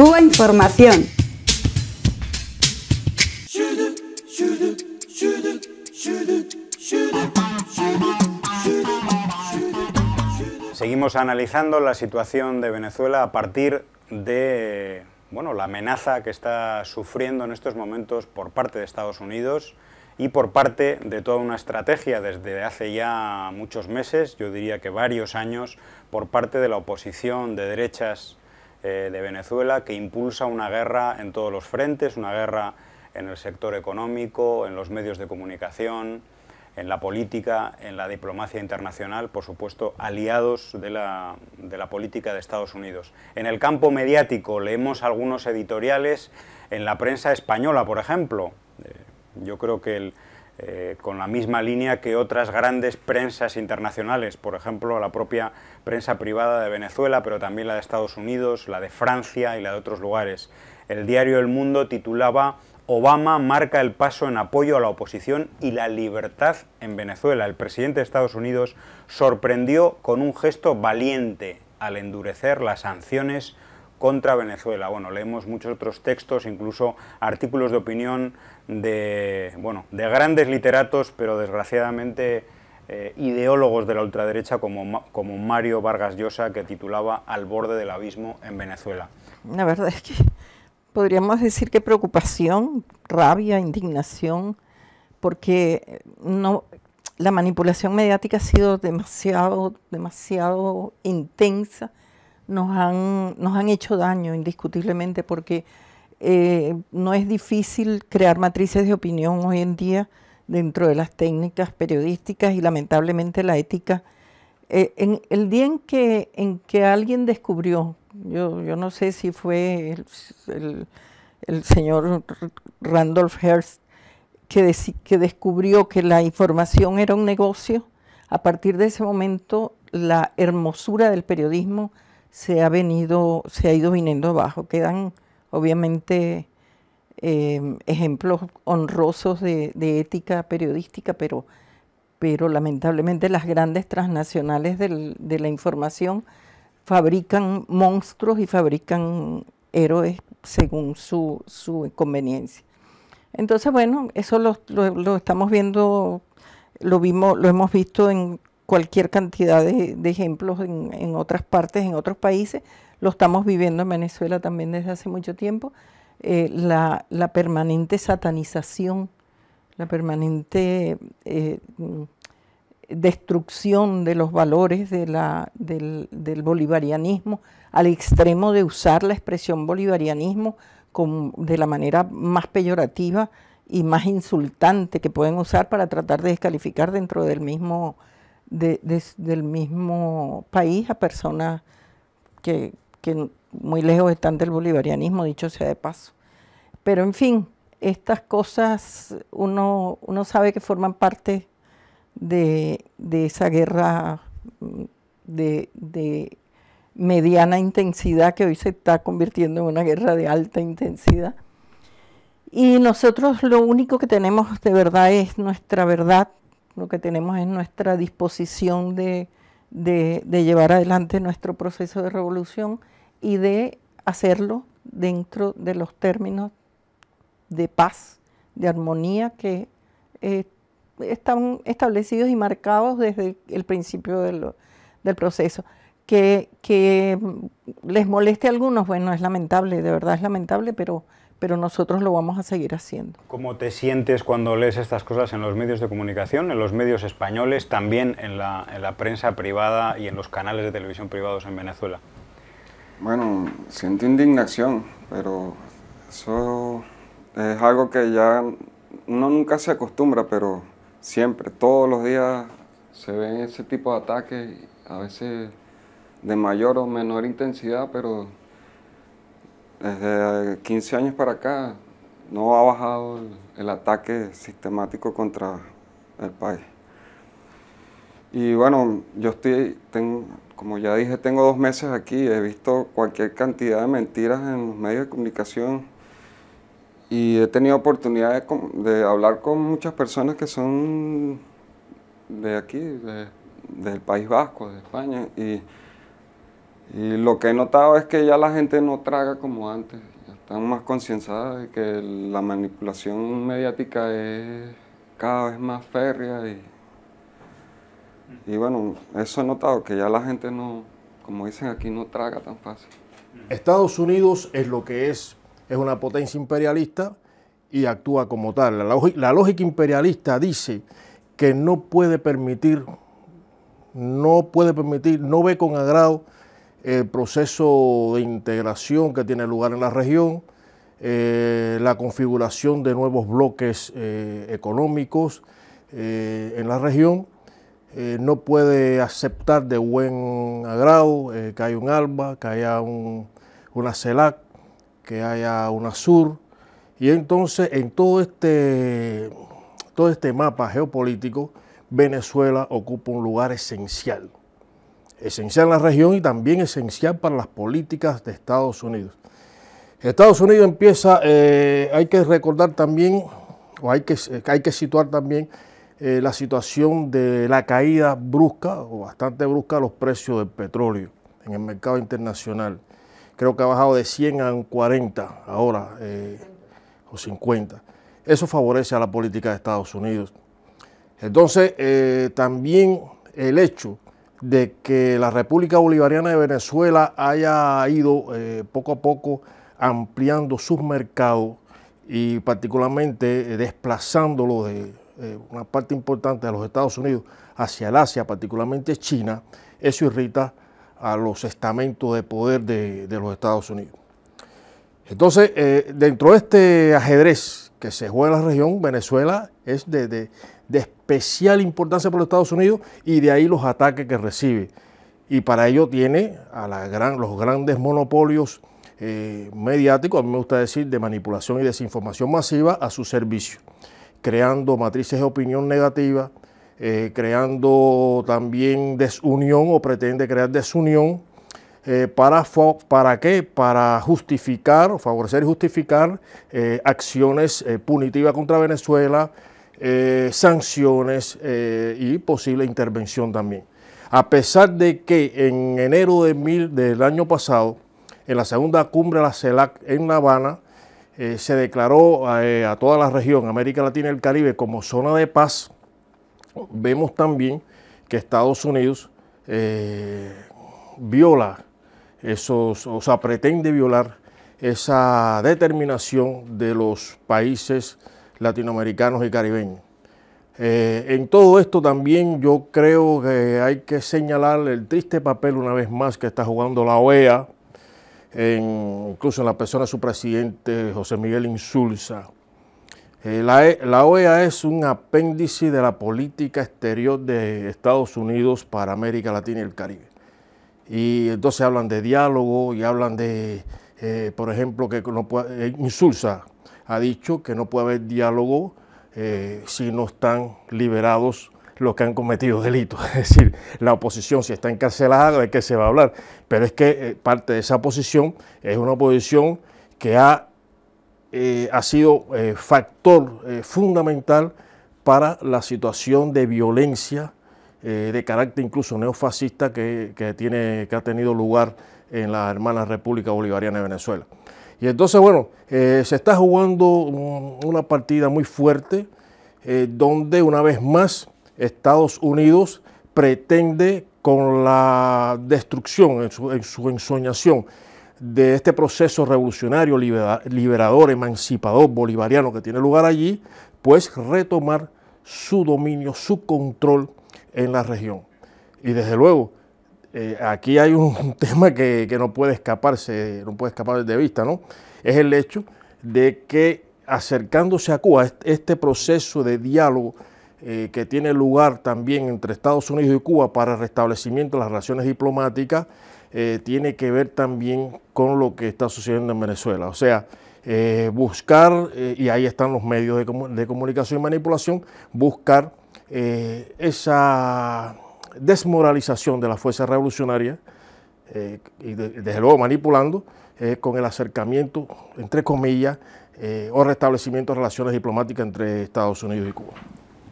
Cuba Información. Seguimos analizando la situación de Venezuela a partir de bueno, la amenaza que está sufriendo en estos momentos por parte de Estados Unidos y por parte de toda una estrategia desde hace ya muchos meses, yo diría que varios años, por parte de la oposición de derechas eh, de Venezuela que impulsa una guerra en todos los frentes, una guerra en el sector económico, en los medios de comunicación, en la política, en la diplomacia internacional, por supuesto, aliados de la, política de Estados Unidos. En el campo mediático leemos algunos editoriales en la prensa española, por ejemplo. Eh, yo creo que el, eh, con la misma línea que otras grandes prensas internacionales, por ejemplo, la propia prensa privada de Venezuela, pero también la de Estados Unidos, la de Francia y la de otros lugares. El diario El Mundo titulaba Obama marca el paso en apoyo a la oposición y la libertad en Venezuela. El presidente de Estados Unidos sorprendió con un gesto valiente al endurecer las sanciones contra Venezuela. Bueno, leemos muchos otros textos, incluso artículos de opinión de, bueno, de grandes literatos, pero desgraciadamente eh, ideólogos de la ultraderecha como, como Mario Vargas Llosa, que titulaba Al borde del abismo en Venezuela. La verdad es que podríamos decir que preocupación, rabia, indignación, porque no, la manipulación mediática ha sido demasiado, demasiado intensa, nos han, nos han hecho daño indiscutiblemente porque eh, no es difícil crear matrices de opinión hoy en día dentro de las técnicas periodísticas y lamentablemente la ética. Eh, en el día en que, alguien descubrió, yo, no sé si fue el, señor Randolph Hearst, que, que descubrió que la información era un negocio, a partir de ese momento la hermosura del periodismo se ha venido, se ha ido viniendo abajo. Quedan obviamente em, ejemplos honrosos de, ética periodística, pero, lamentablemente las grandes transnacionales de la información fabrican monstruos y fabrican héroes según su, conveniencia. Entonces, bueno, eso lo, estamos viendo, lo, vimos, lo hemos visto en cualquier cantidad de, ejemplos en otras partes, en otros países, lo estamos viviendo en Venezuela también desde hace mucho tiempo, eh, la, permanente satanización, la permanente eh, mm, destrucción de los valores del, bolivarianismo, al extremo de usar la expresión bolivarianismo de la manera más peyorativa y más insultante que pueden usar para tratar de descalificar dentro del mismo, del mismo país a personas que, que muy lejos están del bolivarianismo, dicho sea de paso. Pero en fin, estas cosas uno, uno sabe que forman parte de, esa guerra mm, de, mediana intensidad que hoy se está convirtiendo en una guerra de alta intensidad. Y nosotros lo único que tenemos de verdad es nuestra verdad, lo que tenemos es nuestra disposición de, de, llevar adelante nuestro proceso de revolución y de hacerlo dentro de los términos de paz, de armonía que eh, están establecidos y marcados desde el principio del proceso. Que, que, les moleste a algunos, bueno, es lamentable, de verdad es lamentable, pero pero nosotros lo vamos a seguir haciendo. ¿Cómo te sientes cuando lees estas cosas en los medios de comunicación, en los medios españoles, también en la, prensa privada y en los canales de televisión privados en Venezuela? Bueno, siento indignación, pero eso es algo que ya uno nunca se acostumbra, pero siempre, todos los días se ven ese tipo de ataques, a veces de mayor o menor intensidad, pero desde 15 años para acá no ha bajado el, ataque sistemático contra el país. Y bueno, yo estoy, tengo, como ya dije, tengo dos meses aquí, he visto cualquier cantidad de mentiras en los medios de comunicación y he tenido oportunidad de, hablar con muchas personas que son de aquí, del País Vasco, de España, y y lo que he notado es que ya la gente no traga como antes, están más concienzadas de que la manipulación mediática es cada vez más férrea y, bueno, eso he notado, que ya la gente no, como dicen aquí, no traga tan fácil. Estados Unidos es lo que es, es una potencia imperialista y actúa como tal. la lógica imperialista dice que no puede permitir, no puede permitir, no ve con agrado el proceso de integración que tiene lugar en la región, eh, la configuración de nuevos bloques eh, económicos eh, en la región. no puede aceptar de buen agrado que haya un ALBA, que haya una CELAC, que haya una SUR. Y entonces en todo este, todo este mapa geopolítico, Venezuela ocupa un lugar esencial esencial en la región y también esencial para las políticas de Estados Unidos. Estados Unidos empieza, eh, hay que recordar también, o hay que, hay que situar también eh, la situación de la caída brusca o bastante brusca de los precios del petróleo en el mercado internacional. Creo que ha bajado de 100 a 40 ahora, eh, o 50. Eso favorece a la política de Estados Unidos. Entonces, también el hecho de que la República Bolivariana de Venezuela haya ido eh, poco a poco ampliando sus mercados y particularmente eh, desplazándolo de una parte importante de los Estados Unidos hacia el Asia, particularmente China, eso irrita a los estamentos de poder de, los Estados Unidos. Entonces, eh, dentro de este ajedrez que se juega en la región, Venezuela es de, de, especial importancia para los Estados Unidos y de ahí los ataques que recibe. Y para ello tiene a los grandes monopolios eh, mediáticos, a mí me gusta decir, de manipulación y desinformación masiva a su servicio, creando matrices de opinión negativa, eh, creando también desunión o pretende crear desunión. Eh, para, ¿Para qué? Para justificar, favorecer y justificar acciones punitivas contra Venezuela, eh, sanciones eh, y posible intervención también. A pesar de que en enero del año pasado, en la segunda cumbre de la CELAC en La Habana, eh, se declaró a, toda la región, América Latina y el Caribe, como zona de paz. Vemos también que Estados Unidos viola esos, o sea, pretende violar esa determinación de los países latinoamericanos y caribeños. Eh, en todo esto también yo creo que hay que señalar el triste papel una vez más que está jugando la OEA, incluso en la persona de su presidente José Miguel Insulza. Eh, la, OEA e es un apéndice de la política exterior de Estados Unidos para América Latina y el Caribe. Y entonces hablan de diálogo y hablan de, eh, por ejemplo, que Insulza ha dicho que no puede haber diálogo eh, si no están liberados los que han cometido delitos. Es decir, la oposición, si está encarcelada, ¿de qué se va a hablar? Pero es que eh, parte de esa oposición es una oposición que ha, eh, ha sido factor fundamental para la situación de violencia de carácter incluso neofascista que, tiene, que ha tenido lugar en la hermana República Bolivariana de Venezuela. Y entonces, bueno, eh, se está jugando una partida muy fuerte, eh, donde una vez más Estados Unidos pretende con la destrucción, en su, ensoñación, de este proceso revolucionario, liberador, emancipador, bolivariano que tiene lugar allí, pues retomar su dominio, su control en la región. Y desde luego, eh, aquí hay un tema que, no puede escaparse, no puede escapar de vista, ¿no? Es el hecho de que acercándose a Cuba, este proceso de diálogo eh, que tiene lugar también entre Estados Unidos y Cuba para el restablecimiento de las relaciones diplomáticas, eh, tiene que ver también con lo que está sucediendo en Venezuela. O sea, buscar, y ahí están los medios de, comunicación y manipulación, buscar esa desmoralización de las fuerzas revolucionarias... Eh, y desde luego manipulando, eh, con el acercamiento, entre comillas, eh, o restablecimiento de relaciones diplomáticas entre Estados Unidos y Cuba.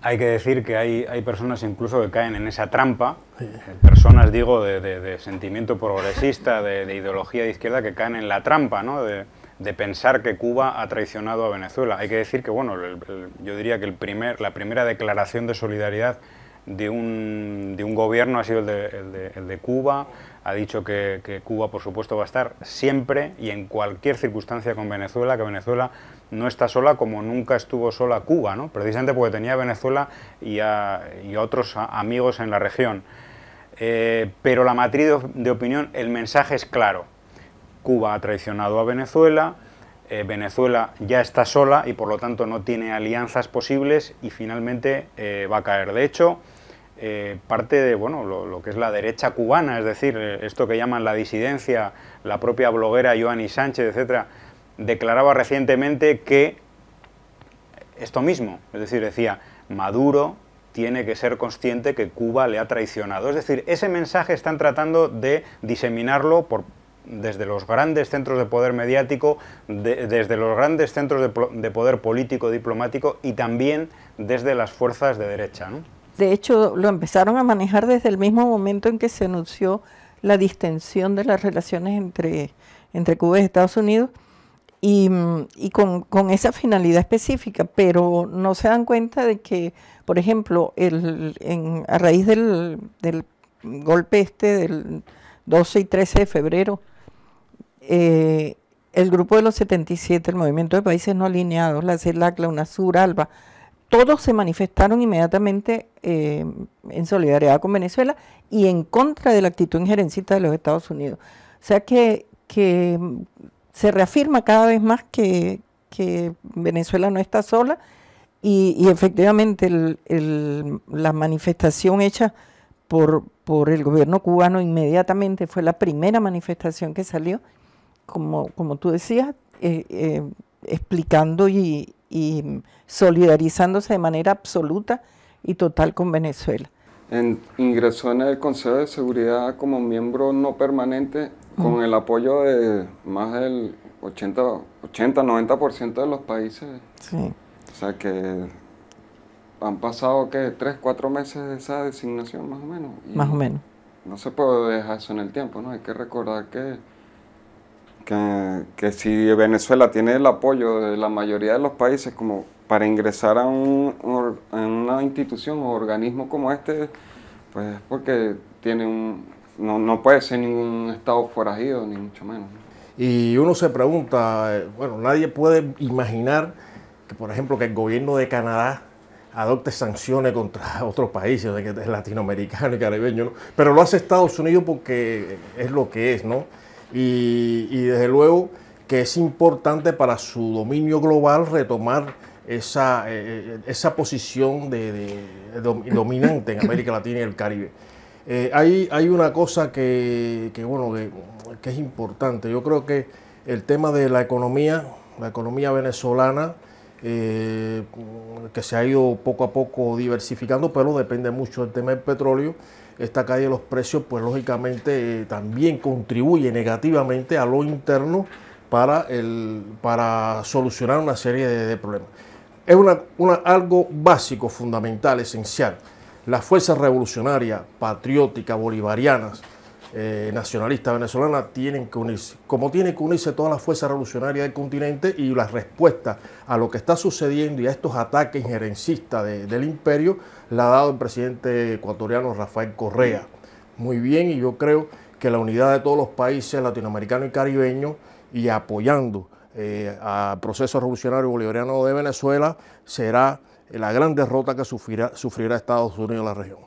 Hay que decir que hay, hay personas incluso que caen en esa trampa, personas, digo, de, sentimiento progresista, de, ideología de izquierda, que caen en la trampa, ¿no? de pensar que Cuba ha traicionado a Venezuela. Hay que decir que, bueno, yo diría que el primer, la primera declaración de solidaridad de un, de un gobierno ha sido el de, el de, Cuba, ha dicho que, Cuba, por supuesto, va a estar siempre y en cualquier circunstancia con Venezuela, que Venezuela no está sola como nunca estuvo sola Cuba, ¿no? precisamente porque tenía a Venezuela y a, y otros amigos en la región. Eh, pero la matriz de, opinión, el mensaje es claro. Cuba ha traicionado a Venezuela, eh, Venezuela ya está sola y por lo tanto no tiene alianzas posibles y finalmente eh, va a caer. De hecho, eh, parte de bueno, lo, que es la derecha cubana, es decir, eh, esto que llaman la disidencia, la propia bloguera Joanny Sánchez, etcétera, declaraba recientemente que esto mismo, es decir, decía, Maduro tiene que ser consciente que Cuba le ha traicionado. Es decir, ese mensaje están tratando de diseminarlo desde los grandes centros de poder mediático, desde los grandes centros de, poder político, diplomático y también desde las fuerzas de derecha. De hecho, lo empezaron a manejar desde el mismo momento en que se anunció la distensión de las relaciones entre, entre Cuba y Estados Unidos y, mm, con, esa finalidad específica, pero no se dan cuenta de que, por ejemplo, a raíz del, golpe este del 12 y 13 de febrero, eh, el grupo de los 77, el Movimiento de Países No Alineados, la CELAC, e la UNASUR, ALBA, todos se manifestaron inmediatamente eh, en solidaridad con Venezuela y en contra de la actitud injerencista de los Estados Unidos. O sea que, mm, se reafirma cada vez más que, Venezuela no está sola y, efectivamente la manifestación hecha por, por el gobierno cubano inmediatamente fue la primera manifestación que salió, como, como tú decías, eh, eh, explicando y, y solidarizándose de manera absoluta y total con Venezuela. ingresó en el Consejo de Seguridad como miembro no permanente con el apoyo de más del 80-90% de los países. Sí. O sea que han pasado, que, ¿Tres, cuatro meses de esa designación más o menos? más o menos. No se puede dejar eso en el tiempo, ¿no? Hay que recordar que que, si Venezuela tiene el apoyo de la mayoría de los países como para ingresar a, un, una institución o organismo como este, pues es porque tiene un, no, no, puede ser ningún estado forajido, ni mucho menos. Y uno se pregunta, eh, bueno, nadie puede imaginar que, por ejemplo, que el gobierno de Canadá adopte sanciones contra otros países latinoamericanos y caribeños, pero lo hace Estados Unidos porque es lo que es, ¿no? y, desde luego que es importante para su dominio global retomar esa, eh, eh, posición dominante en América Latina y el Caribe. Eh, hay, hay una cosa que, bueno, que, es importante. Yo creo que el tema de la economía, la economía venezolana, eh, que se ha ido poco a poco diversificando, pero depende mucho del tema del petróleo. Esta caída de los precios, pues lógicamente eh, también contribuye negativamente a lo interno para, el, para solucionar una serie de, problemas. Es una, algo básico, fundamental, esencial. Las fuerzas revolucionarias, patrióticas, bolivarianas, eh, nacionalista venezolana tienen que unirse, como tiene que unirse todas las fuerzas revolucionarias del continente y la respuesta a lo que está sucediendo y a estos ataques injerencistas del imperio la ha dado el presidente ecuatoriano Rafael Correa. Muy bien, y yo creo que la unidad de todos los países latinoamericanos y caribeños y apoyando eh, al proceso revolucionario bolivariano de Venezuela será la gran derrota que sufrirá, sufrirá Estados Unidos en la región.